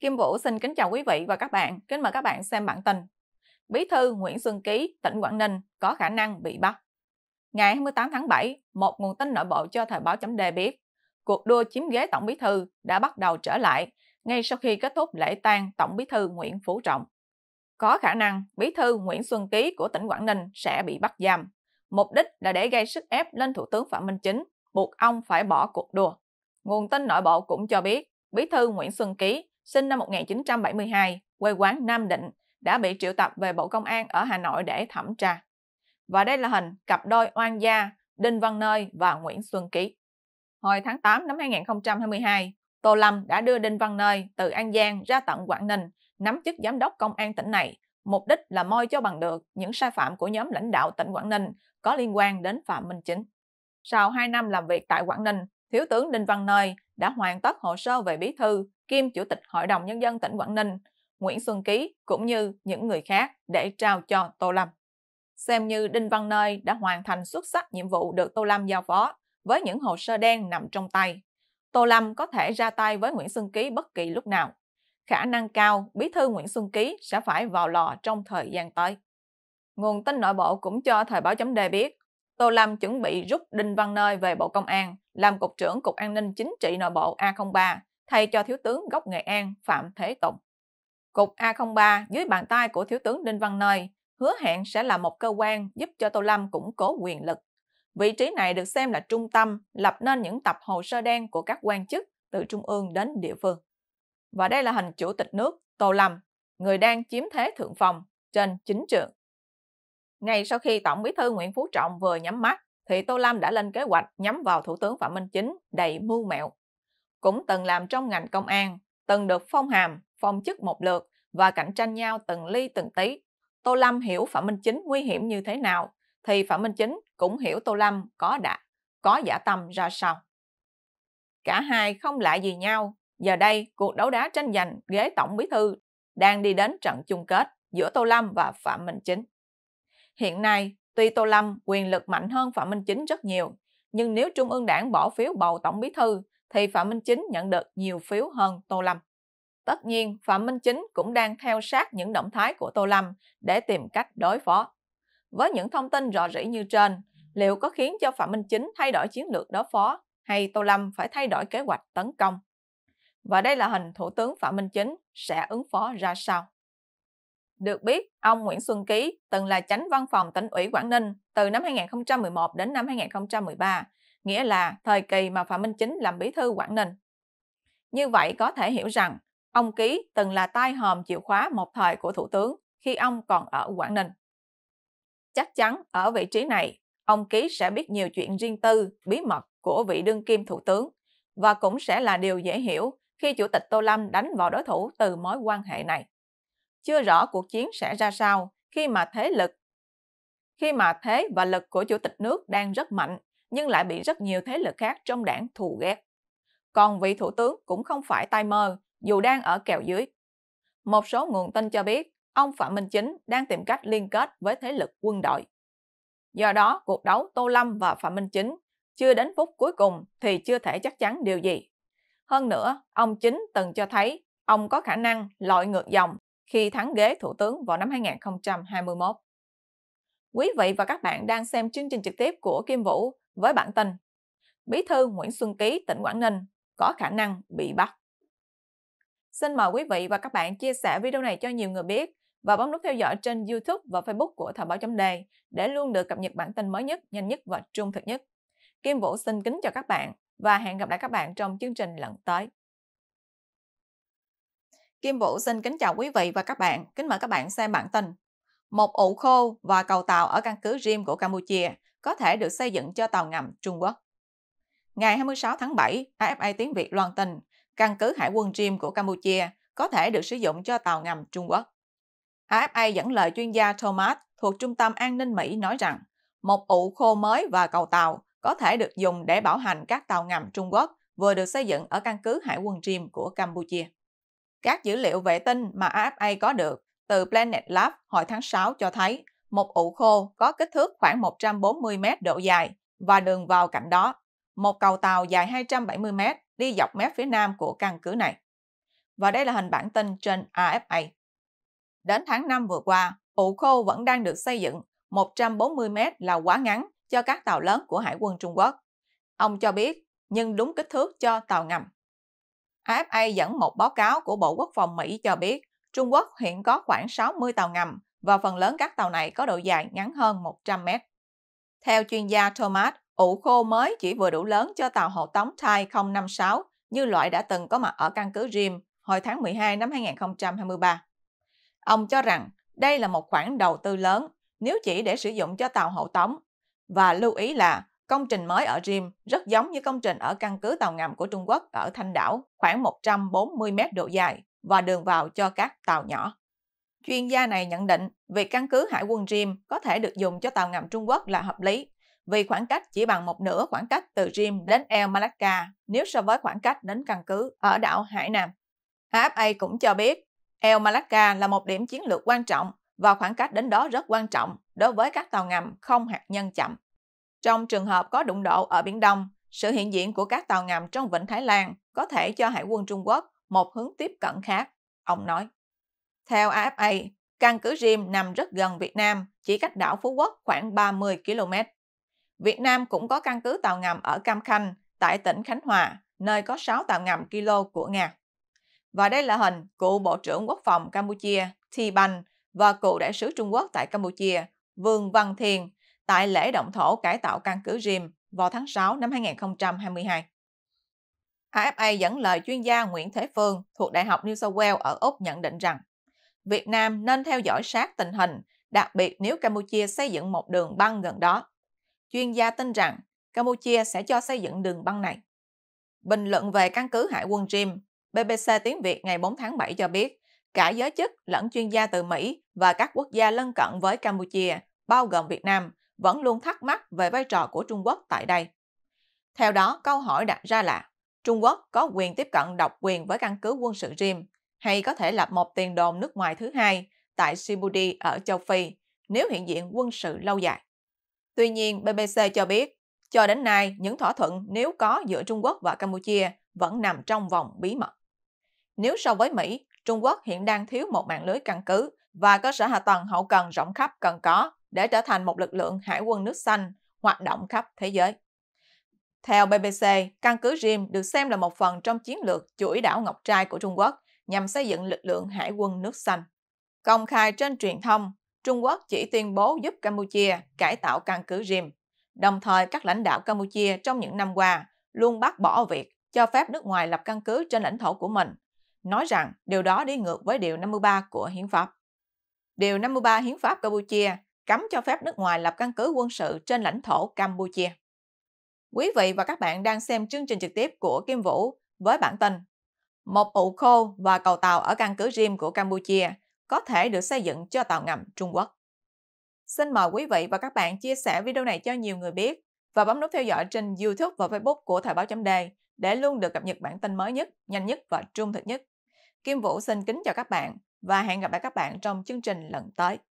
Kim Vũ xin kính chào quý vị và các bạn. Kính mời các bạn xem bản tin. Bí thư Nguyễn Xuân Ký, tỉnh Quảng Ninh có khả năng bị bắt. Ngày 28 tháng 7, một nguồn tin nội bộ cho thời báo chấm đề biết, cuộc đua chiếm ghế Tổng Bí thư đã bắt đầu trở lại ngay sau khi kết thúc lễ tang Tổng Bí thư Nguyễn Phú Trọng. Có khả năng Bí thư Nguyễn Xuân Ký của tỉnh Quảng Ninh sẽ bị bắt giam. Mục đích là để gây sức ép lên Thủ tướng Phạm Minh Chính, buộc ông phải bỏ cuộc đua. Nguồn tin nội bộ cũng cho biết, Bí thư Nguyễn Xuân Ký sinh năm 1972, quê quán Nam Định, đã bị triệu tập về Bộ Công an ở Hà Nội để thẩm tra. Và đây là hình cặp đôi oan gia Đinh Văn Nơi và Nguyễn Xuân Ký. Hồi tháng 8 năm 2022, Tô Lâm đã đưa Đinh Văn Nơi từ An Giang ra tận Quảng Ninh, nắm chức giám đốc công an tỉnh này, mục đích là moi cho bằng được những sai phạm của nhóm lãnh đạo tỉnh Quảng Ninh có liên quan đến Phạm Minh Chính. Sau 2 năm làm việc tại Quảng Ninh, Thiếu tướng Đinh Văn Nơi đã hoàn tất hồ sơ về bí thư kiêm Chủ tịch Hội đồng Nhân dân tỉnh Quảng Ninh, Nguyễn Xuân Ký cũng như những người khác để trao cho Tô Lâm. Xem như Đinh Văn Nơi đã hoàn thành xuất sắc nhiệm vụ được Tô Lâm giao phó với những hồ sơ đen nằm trong tay. Tô Lâm có thể ra tay với Nguyễn Xuân Ký bất kỳ lúc nào. Khả năng cao, bí thư Nguyễn Xuân Ký sẽ phải vào lò trong thời gian tới. Nguồn tin nội bộ cũng cho thời báo chấm đề biết, Tô Lâm chuẩn bị rút Đinh Văn Nơi về Bộ Công an, làm Cục trưởng Cục An ninh Chính trị Nội bộ A03 thay cho Thiếu tướng gốc Nghệ An Phạm Thế Tùng. Cục A03 dưới bàn tay của Thiếu tướng Đinh Văn Nơi hứa hẹn sẽ là một cơ quan giúp cho Tô Lâm củng cố quyền lực. Vị trí này được xem là trung tâm, lập nên những tập hồ sơ đen của các quan chức từ trung ương đến địa phương. Và đây là hình chủ tịch nước Tô Lâm, người đang chiếm thế thượng phòng trên chính trường. Ngay sau khi Tổng bí thư Nguyễn Phú Trọng vừa nhắm mắt, thì Tô Lâm đã lên kế hoạch nhắm vào Thủ tướng Phạm Minh Chính đầy mưu mẹo cũng từng làm trong ngành công an, từng được phong hàm, phong chức một lượt và cạnh tranh nhau từng ly từng tí. Tô Lâm hiểu Phạm Minh Chính nguy hiểm như thế nào, thì Phạm Minh Chính cũng hiểu Tô Lâm có đã, có giả tâm ra sao. Cả hai không lạ gì nhau, giờ đây cuộc đấu đá tranh giành ghế tổng bí thư đang đi đến trận chung kết giữa Tô Lâm và Phạm Minh Chính. Hiện nay, tuy Tô Lâm quyền lực mạnh hơn Phạm Minh Chính rất nhiều, nhưng nếu Trung ương Đảng bỏ phiếu bầu Tổng Bí Thư thì Phạm Minh Chính nhận được nhiều phiếu hơn Tô Lâm. Tất nhiên, Phạm Minh Chính cũng đang theo sát những động thái của Tô Lâm để tìm cách đối phó. Với những thông tin rõ rỉ như trên, liệu có khiến cho Phạm Minh Chính thay đổi chiến lược đối phó hay Tô Lâm phải thay đổi kế hoạch tấn công? Và đây là hình Thủ tướng Phạm Minh Chính sẽ ứng phó ra sao? Được biết, ông Nguyễn Xuân Ký từng là chánh văn phòng tỉnh ủy Quảng Ninh từ năm 2011 đến năm 2013 nghĩa là thời kỳ mà Phạm Minh Chính làm bí thư Quảng Ninh. Như vậy có thể hiểu rằng, ông Ký từng là tai hòm chìa khóa một thời của Thủ tướng khi ông còn ở Quảng Ninh. Chắc chắn ở vị trí này, ông Ký sẽ biết nhiều chuyện riêng tư, bí mật của vị đương kim Thủ tướng và cũng sẽ là điều dễ hiểu khi Chủ tịch Tô Lâm đánh vào đối thủ từ mối quan hệ này. Chưa rõ cuộc chiến sẽ ra sao khi mà thế lực khi mà thế và lực của chủ tịch nước đang rất mạnh nhưng lại bị rất nhiều thế lực khác trong đảng thù ghét. Còn vị thủ tướng cũng không phải tay mơ, dù đang ở kèo dưới. Một số nguồn tin cho biết, ông Phạm Minh Chính đang tìm cách liên kết với thế lực quân đội. Do đó, cuộc đấu Tô Lâm và Phạm Minh Chính chưa đến phút cuối cùng thì chưa thể chắc chắn điều gì. Hơn nữa, ông Chính từng cho thấy ông có khả năng lội ngược dòng khi thắng ghế thủ tướng vào năm 2021. Quý vị và các bạn đang xem chương trình trực tiếp của Kim Vũ với bản tin Bí thư Nguyễn Xuân Ký tỉnh Quảng Ninh có khả năng bị bắt. Xin mời quý vị và các bạn chia sẻ video này cho nhiều người biết và bấm nút theo dõi trên YouTube và Facebook của Thời báo chấm đề để luôn được cập nhật bản tin mới nhất, nhanh nhất và trung thực nhất. Kim Vũ xin kính chào các bạn và hẹn gặp lại các bạn trong chương trình lần tới. Kim Vũ xin kính chào quý vị và các bạn, kính mời các bạn xem bản tin. Một ụ khô và cầu tàu ở căn cứ riêng của Campuchia có thể được xây dựng cho tàu ngầm Trung Quốc. Ngày 26 tháng 7, AFA tiếng Việt loan tin căn cứ hải quân Jim của Campuchia có thể được sử dụng cho tàu ngầm Trung Quốc. AFA dẫn lời chuyên gia Thomas thuộc Trung tâm An ninh Mỹ nói rằng một ụ khô mới và cầu tàu có thể được dùng để bảo hành các tàu ngầm Trung Quốc vừa được xây dựng ở căn cứ hải quân Jim của Campuchia. Các dữ liệu vệ tinh mà AFA có được từ Planet Lab hồi tháng 6 cho thấy một ụ khô có kích thước khoảng 140m độ dài và đường vào cạnh đó, một cầu tàu dài 270m đi dọc mép phía nam của căn cứ này. Và đây là hình bản tin trên AFA. Đến tháng 5 vừa qua, ụ khô vẫn đang được xây dựng 140m là quá ngắn cho các tàu lớn của Hải quân Trung Quốc. Ông cho biết, nhưng đúng kích thước cho tàu ngầm. AFA dẫn một báo cáo của Bộ Quốc phòng Mỹ cho biết Trung Quốc hiện có khoảng 60 tàu ngầm và phần lớn các tàu này có độ dài ngắn hơn 100 mét. Theo chuyên gia Thomas, ụ khô mới chỉ vừa đủ lớn cho tàu hộ tống Thai 056 như loại đã từng có mặt ở căn cứ Rim hồi tháng 12 năm 2023. Ông cho rằng đây là một khoản đầu tư lớn nếu chỉ để sử dụng cho tàu hộ tống và lưu ý là công trình mới ở Rim rất giống như công trình ở căn cứ tàu ngầm của Trung Quốc ở Thanh Đảo khoảng 140 mét độ dài và đường vào cho các tàu nhỏ. Chuyên gia này nhận định việc căn cứ hải quân Rim có thể được dùng cho tàu ngầm Trung Quốc là hợp lý vì khoảng cách chỉ bằng một nửa khoảng cách từ Rim đến El Malacca nếu so với khoảng cách đến căn cứ ở đảo Hải Nam. AFA cũng cho biết El Malacca là một điểm chiến lược quan trọng và khoảng cách đến đó rất quan trọng đối với các tàu ngầm không hạt nhân chậm. Trong trường hợp có đụng độ ở Biển Đông, sự hiện diện của các tàu ngầm trong Vịnh Thái Lan có thể cho Hải quân Trung Quốc một hướng tiếp cận khác, ông nói. Theo AFA, căn cứ Rim nằm rất gần Việt Nam, chỉ cách đảo Phú Quốc khoảng 30 km. Việt Nam cũng có căn cứ tàu ngầm ở Cam Khanh, tại tỉnh Khánh Hòa, nơi có 6 tàu ngầm kilo của Nga. Và đây là hình cựu Bộ trưởng Quốc phòng Campuchia Thi Banh và cựu đại sứ Trung Quốc tại Campuchia Vương Văn Thiền tại lễ động thổ cải tạo căn cứ Rim vào tháng 6 năm 2022. AFA dẫn lời chuyên gia Nguyễn Thế Phương thuộc Đại học New South Wales ở Úc nhận định rằng Việt Nam nên theo dõi sát tình hình, đặc biệt nếu Campuchia xây dựng một đường băng gần đó. Chuyên gia tin rằng Campuchia sẽ cho xây dựng đường băng này. Bình luận về căn cứ hải quân Jim, BBC tiếng Việt ngày 4 tháng 7 cho biết, cả giới chức lẫn chuyên gia từ Mỹ và các quốc gia lân cận với Campuchia, bao gồm Việt Nam, vẫn luôn thắc mắc về vai trò của Trung Quốc tại đây. Theo đó, câu hỏi đặt ra là Trung Quốc có quyền tiếp cận độc quyền với căn cứ quân sự Jim hay có thể lập một tiền đồn nước ngoài thứ hai tại Djibouti ở châu Phi nếu hiện diện quân sự lâu dài. Tuy nhiên, BBC cho biết, cho đến nay, những thỏa thuận nếu có giữa Trung Quốc và Campuchia vẫn nằm trong vòng bí mật. Nếu so với Mỹ, Trung Quốc hiện đang thiếu một mạng lưới căn cứ và cơ sở hạ tầng hậu cần rộng khắp cần có để trở thành một lực lượng hải quân nước xanh hoạt động khắp thế giới. Theo BBC, căn cứ Jim được xem là một phần trong chiến lược chuỗi đảo Ngọc Trai của Trung Quốc nhằm xây dựng lực lượng hải quân nước xanh. Công khai trên truyền thông, Trung Quốc chỉ tuyên bố giúp Campuchia cải tạo căn cứ RIM. Đồng thời, các lãnh đạo Campuchia trong những năm qua luôn bác bỏ việc cho phép nước ngoài lập căn cứ trên lãnh thổ của mình, nói rằng điều đó đi ngược với Điều 53 của Hiến pháp. Điều 53 Hiến pháp Campuchia cấm cho phép nước ngoài lập căn cứ quân sự trên lãnh thổ Campuchia. Quý vị và các bạn đang xem chương trình trực tiếp của Kim Vũ với bản tin một ụ khô và cầu tàu ở căn cứ riêng của Campuchia có thể được xây dựng cho tàu ngầm Trung Quốc. Xin mời quý vị và các bạn chia sẻ video này cho nhiều người biết và bấm nút theo dõi trên YouTube và Facebook của Thời báo chấm đề để luôn được cập nhật bản tin mới nhất, nhanh nhất và trung thực nhất. Kim Vũ xin kính chào các bạn và hẹn gặp lại các bạn trong chương trình lần tới.